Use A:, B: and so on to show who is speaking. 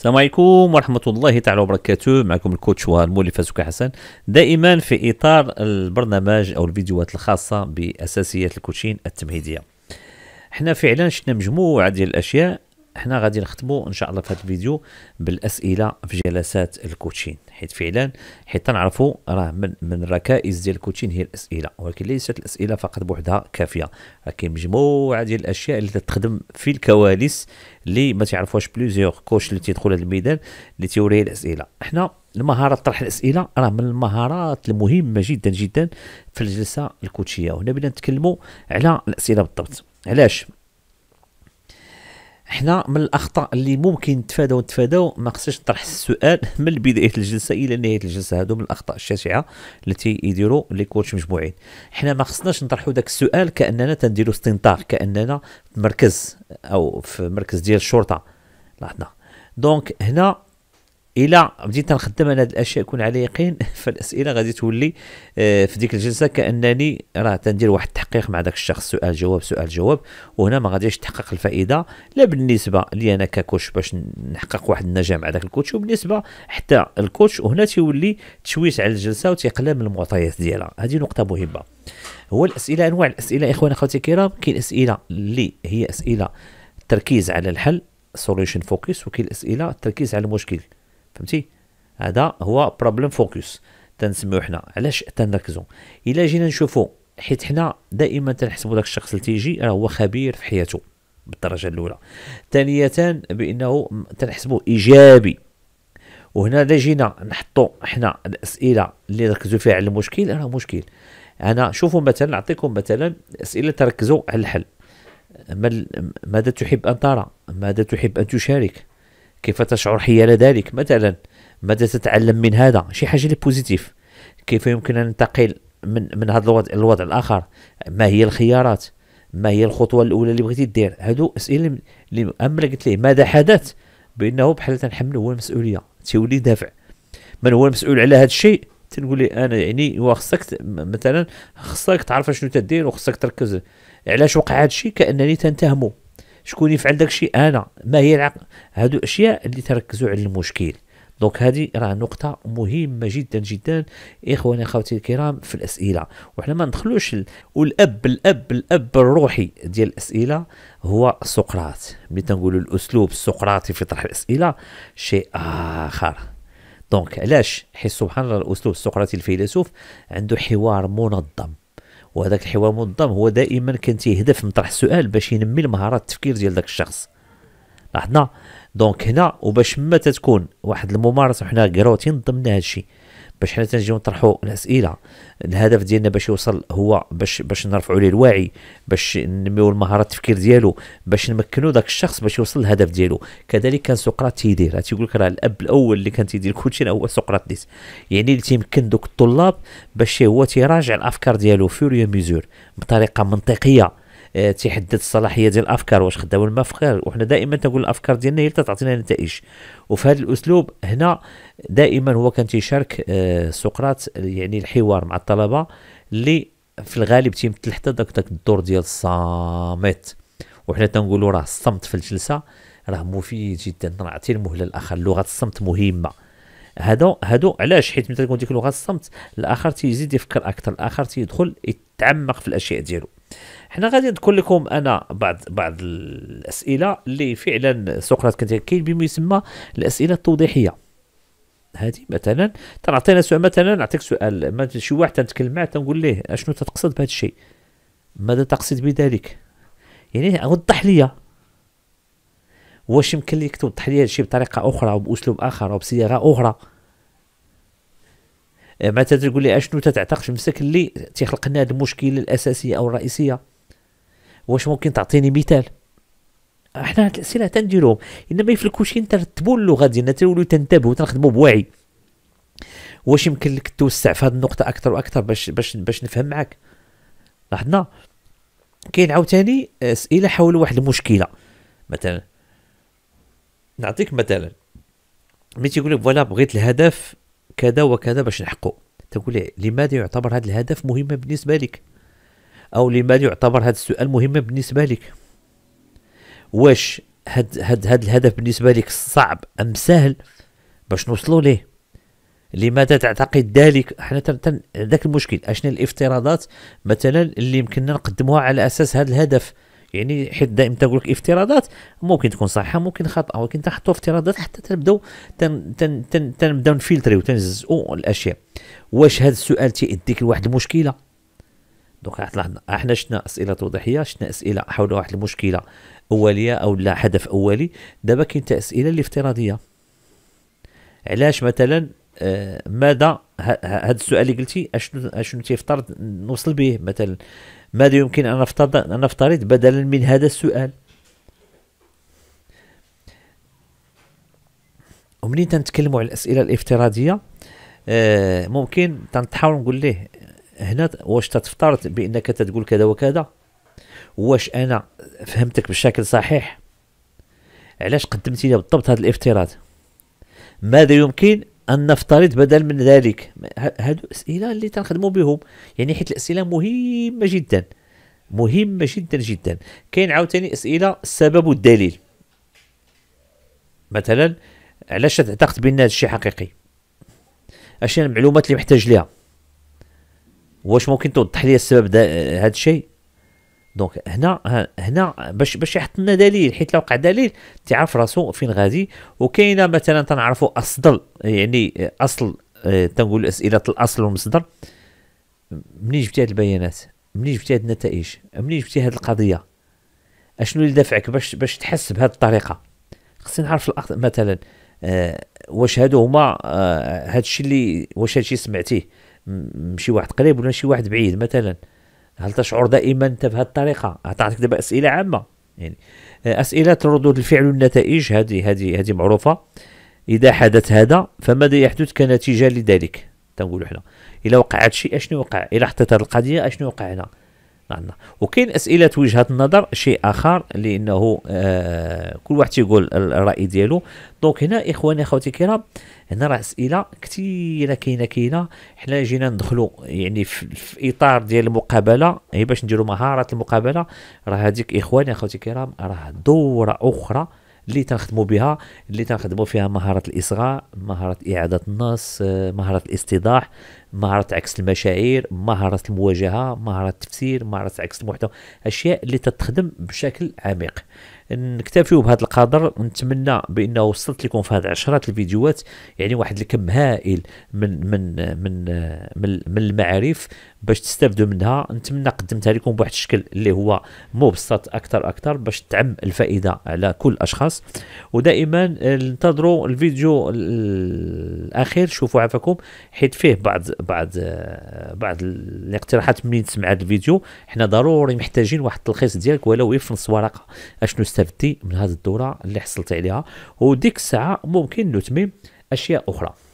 A: السلام عليكم ورحمة الله تعالى وبركاته معكم الكوتش والمولي فازوك حسن دائما في إطار البرنامج أو الفيديوهات الخاصة بأساسيات الكوتشين التمهيدية احنا فعلا شفنا مجموعة ديال الأشياء حنا غادي نختموا ان شاء الله في هذا الفيديو بالاسئله في جلسات الكوتشين حيت فعلا حيت تنعرفوا راه من من الركائز ديال الكوتشين هي الاسئله ولكن ليست الاسئله فقط بوحدها كافيه راه كاين مجموعه ديال الاشياء اللي تخدم في الكواليس اللي ما تعرفوهاش بليزيور كوش اللي تيدخل هذا الميدان اللي تيوري الاسئله حنا المهارة طرح الأسئلة راه من المهارات المهمة جدا جدا في الجلسة الكوتشية وهنا بدنا نتكلموا على الأسئلة بالضبط علاش حنا من الاخطاء اللي ممكن نتفاداو نتفاداو ما خصناش نطرح السؤال من بدايه الجلسه الى نهايه الجلسه هادو من الاخطاء الشاسعه التي يديروا لي كوتش مجموعين حنا ما خصناش نطرحوا داك السؤال كاننا تنديروا استنطاق كاننا في مركز او في مركز ديال الشرطه لاحظنا دونك هنا الى بديت نخدم على هذه الاشياء يكون على يقين فالاسئله غادي تولي آه، في ديك الجلسه كانني راه تندير واحد التحقيق مع ذاك الشخص سؤال جواب سؤال جواب وهنا ما غاديش تحقق الفائده لا بالنسبه لي انا ككوتش باش نحقق واحد النجاح مع ذاك الكوتش وبالنسبه حتى الكوتش وهنا تيولي تشويش على الجلسه وتيقلب من المعطيات ديالها هذه نقطه مهمه هو الاسئله انواع الاسئله اخواني اخواتي الكرام كاين اسئله اللي هي اسئله تركيز على الحل سوليوشن فوكس وكاين الاسئله التركيز على المشكل فهمتي هذا هو بروبليم فوكس تنسميو حنا علاش تنركزو الا جينا نشوفو حيت حنا دائما تنحسبو داك الشخص اللي تيجي راه هو خبير في حياته بالدرجه الاولى ثانيه بانه تنحسبو ايجابي وهنا الا جينا نحطو حنا الاسئله اللي نركزو فيها على المشكل راه مشكل انا شوفوا مثلا نعطيكم مثلا اسئله تركزوا على الحل ماذا تحب ان ترى ماذا تحب ان تشارك كيف تشعر حيال ذلك مثلا ماذا تتعلم من هذا شي حاجه لي بوزيتيف كيف يمكن ان ننتقل من من هذا الوضع الوضع الاخر ما هي الخيارات ما هي الخطوه الاولى اللي بغيتي دير هادو اسئله اللي اما قلت ليه ماذا حدث بانه بحال تنحمل هو المسؤوليه تيولي دافع من هو المسؤول على هذا الشيء تنقول لي انا يعني هو خصك مثلا خصك تعرف شنو تدير وخصك تركز علاش وقع هذا الشيء كانني تنتهمه شكون يفعل داك الشيء انا ما هي العقل هادو اشياء اللي تركزوا على المشكل دونك هذه راه نقطه مهمه جدا جدا اخواني اخواتي الكرام في الاسئله وحنا ما ندخلوش ال... والاب الاب الاب الروحي ديال الاسئله هو سقراط ملي تنقولوا الاسلوب السقراطي في طرح الاسئله شيء اخر دونك علاش حيت سبحان الله الاسلوب السقراطي الفيلسوف عنده حوار منظم وهذاك الحوار منظم هو دائما كان تيهدف من طرح السؤال باش ينمي المهارات التفكير ديال داك الشخص لاحظنا دونك هنا وباش ما تتكون واحد الممارسه وحنا كروتين ضمن هذا الشيء باش حنا تنجيو نطرحوا الاسئله الهدف ديالنا باش يوصل هو باش باش نرفعوا ليه الوعي باش ننميو المهارات التفكير ديالو باش نمكنوا ذاك الشخص باش يوصل الهدف ديالو كذلك كان سقراط تيدير تيقول لك راه الاب الاول اللي كان تيدير كلشي هو سقراطيس يعني اللي تيمكن دوك الطلاب باش هو تيراجع الافكار ديالو فور ميزور بطريقه منطقيه آه، تيحدد الصلاحيه ديال الافكار واش خدام لنا افكار وحنا دائما تنقول الافكار ديالنا هي اللي تعطينا نتائج وفي هذا الاسلوب هنا دائما هو كان تيشارك آه، سقراط يعني الحوار مع الطلبه اللي في الغالب تيمثل حتى داك الدور ديال الصامت وحنا تنقولوا راه الصمت في الجلسه راه مفيد جدا نعطي المهله الاخر لغه الصمت مهمه هادو هادو علاش حيت ملي تكون ديك لغه الصمت الاخر تيزيد يفكر اكثر الاخر تيدخل يتعمق في الاشياء ديالو حنا غادي نذكر لكم انا بعض بعض الاسئله اللي فعلا سقراط كانت كاين بما يسمى الاسئله التوضيحيه هذه مثلا تنعطينا سؤال مثلا نعطيك سؤال شي واحد تنتكلم معاه تنقول ليه اشنو تتقصد بهذا الشيء ماذا تقصد بذلك يعني وضح لي واش يمكن لك توضح لي هذا الشيء بطريقه اخرى او باسلوب اخر او بصياغه اخرى ما تقول لي اشنو تتعتقد في نفسك اللي تيخلق لنا هذه المشكله الاساسيه او الرئيسيه واش ممكن تعطيني مثال احنا هاد الاسئله تنديروهم انما في كي نرتبوا اللغه ديالنا تولوا تنتبهوا تنخدموا بوعي واش يمكن لك توسع في هذه النقطه اكثر واكثر باش باش باش نفهم معاك لاحظنا كاين عاوتاني اسئله حول واحد المشكله مثلا نعطيك مثلا ملي تيقول لك فوالا بغيت الهدف كذا وكذا باش نحقو تقول لي لماذا يعتبر هذا الهدف مهم بالنسبه لك او لماذا يعتبر هذا السؤال مهم بالنسبه لك واش هاد هاد هاد الهدف بالنسبه لك صعب ام سهل باش نوصلوا ليه لماذا تعتقد ذلك حنا ذاك المشكل اشنا الافتراضات مثلا اللي يمكننا نقدموها على اساس هذا الهدف يعني حيت دائما تنقول لك افتراضات ممكن تكون صحيحه ممكن خطأ ولكن تحطوا افتراضات حتى تنبداو تن تن تن تنبداو نفلتريو تنزقوا الاشياء واش هذا السؤال تيديك لواحد المشكله دونك احنا شفنا اسئله توضيحيه شفنا اسئله حول واحد المشكله اوليه او لا حدث اولي دابا كاين اسئله اللي افتراضيه علاش مثلا آه، ماذا هذا السؤال اللي قلتي اشنو اشنو تيفترض نوصل به مثلا ماذا يمكن ان افترض ان نفترض بدلا من هذا السؤال ومنين تنتكلموا على الاسئله الافتراضيه آه، ممكن تنحاول نقول ليه هنا واش تتفترض بانك تتقول كذا وكذا واش انا فهمتك بشكل صحيح علاش قدمتي لي بالضبط هذا الافتراض ماذا يمكن ان نفترض بدل من ذلك هادو اسئله اللي تنخدموا بهم يعني حيت الاسئله مهمه جدا مهمه جدا جدا كاين عاوتاني اسئله السبب والدليل مثلا علاش تعتقد بان هذا الشيء حقيقي اش هي المعلومات اللي محتاج ليها واش ممكن توضح لي السبب هذا الشيء دونك هنا هنا باش باش يحط لنا دليل حيت لو وقع دليل تعرف راسو فين غادي وكاينه مثلا تنعرفوا اصل يعني اصل اه تنقول اسئله الاصل والمصدر منين جبتي هاد البيانات منين جبتي هاد النتائج منين جبتي هاد القضيه اشنو اللي دافعك باش باش تحس بهاد الطريقه خصني نعرف مثلا اه واش هادو هما اه هادشي اللي واش هادشي سمعتيه شي واحد قريب ولا شي واحد بعيد مثلا هل تشعر دائما انت بهذه الطريقه اعطيتك دابا اسئله عامه يعني آه، اسئله ردود الفعل والنتائج هذه هذه هذه معروفه اذا حدث هذا فماذا يحدث كنتيجه لذلك تنقولوا حنا الا وقعت شيء اشنو وقع الا حطيت هذه القضيه اشنو وقع هنا عندنا وكاين اسئله وجهه النظر شيء اخر لانه آه كل واحد تيقول الراي ديالو دونك هنا اخواني اخواتي الكرام هنا راه اسئله كثيره كاينه كاينه حنا جينا ندخلوا يعني في, اطار ديال المقابله هي إيه، باش نديروا مهاره المقابله راه هذيك اخواني اخواتي الكرام راه دوره اخرى اللي تنخدموا بها اللي تنخدموا فيها مهاره الاصغاء مهاره اعاده النص آه، مهاره الاستيضاح مهاره عكس المشاعر مهاره المواجهه مهاره التفسير مهاره عكس المحتوى اشياء اللي تتخدم بشكل عميق نكتفيو بهذا القدر ونتمنى بانه وصلت لكم في هذه عشرات الفيديوهات يعني واحد الكم هائل من من من آه، من, من المعارف باش تستافدوا منها نتمنى قدمتها لكم بواحد الشكل اللي هو مبسط اكثر اكثر باش تعم الفائده على كل الاشخاص ودائما انتظروا الفيديو الاخير شوفوا عفاكم حيت فيه بعض بعض بعض الاقتراحات منين تسمع هذا الفيديو حنا ضروري محتاجين واحد التلخيص ديالك ولو في نص ورقه اشنو استفدتي من هذه الدوره اللي حصلت عليها وديك الساعه ممكن نتمم اشياء اخرى